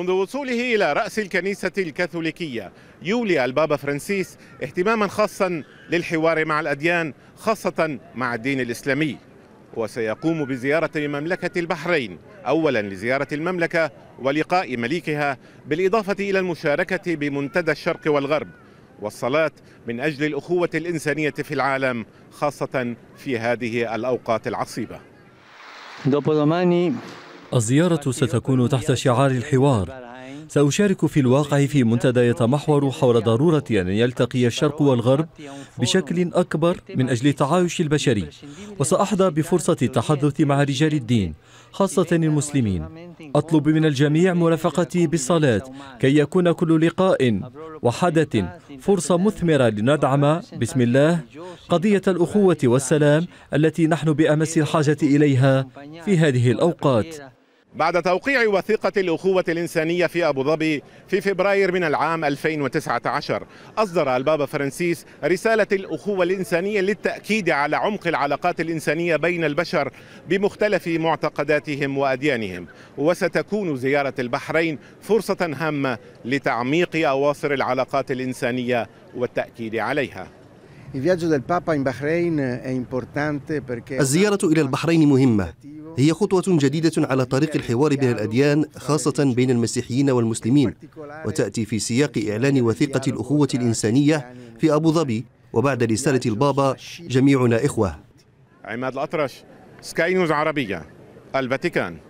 منذ وصوله إلى رأس الكنيسة الكاثوليكية يولي البابا فرانسيس اهتماما خاصا للحوار مع الأديان خاصة مع الدين الإسلامي وسيقوم بزيارة مملكة البحرين أولا لزيارة المملكة ولقاء مليكها بالإضافة إلى المشاركة بمنتدى الشرق والغرب والصلاة من أجل الأخوة الإنسانية في العالم خاصة في هذه الأوقات العصيبة الزيارة ستكون تحت شعار الحوار سأشارك في الواقع في منتدى يتمحور حول ضرورة أن يلتقي الشرق والغرب بشكل أكبر من أجل التعايش البشري وسأحظى بفرصة التحدث مع رجال الدين خاصة المسلمين أطلب من الجميع مرافقتي بالصلاة كي يكون كل لقاء وحدث فرصة مثمرة لندعم بسم الله قضية الأخوة والسلام التي نحن بأمس الحاجة إليها في هذه الأوقات بعد توقيع وثيقة الأخوة الإنسانية في أبو ظبي في فبراير من العام 2019 أصدر البابا فرانسيس رسالة الأخوة الإنسانية للتأكيد على عمق العلاقات الإنسانية بين البشر بمختلف معتقداتهم وأديانهم وستكون زيارة البحرين فرصة هامة لتعميق أواصر العلاقات الإنسانية والتأكيد عليها الزيارة إلى البحرين مهمة هي خطوة جديدة على طريق الحوار بين الأديان خاصة بين المسيحيين والمسلمين وتأتي في سياق إعلان وثيقة الأخوة الإنسانية في أبو ظبي وبعد رسالة البابا جميعنا إخوة عماد الأطرش سكاي نيوز عربية الفاتيكان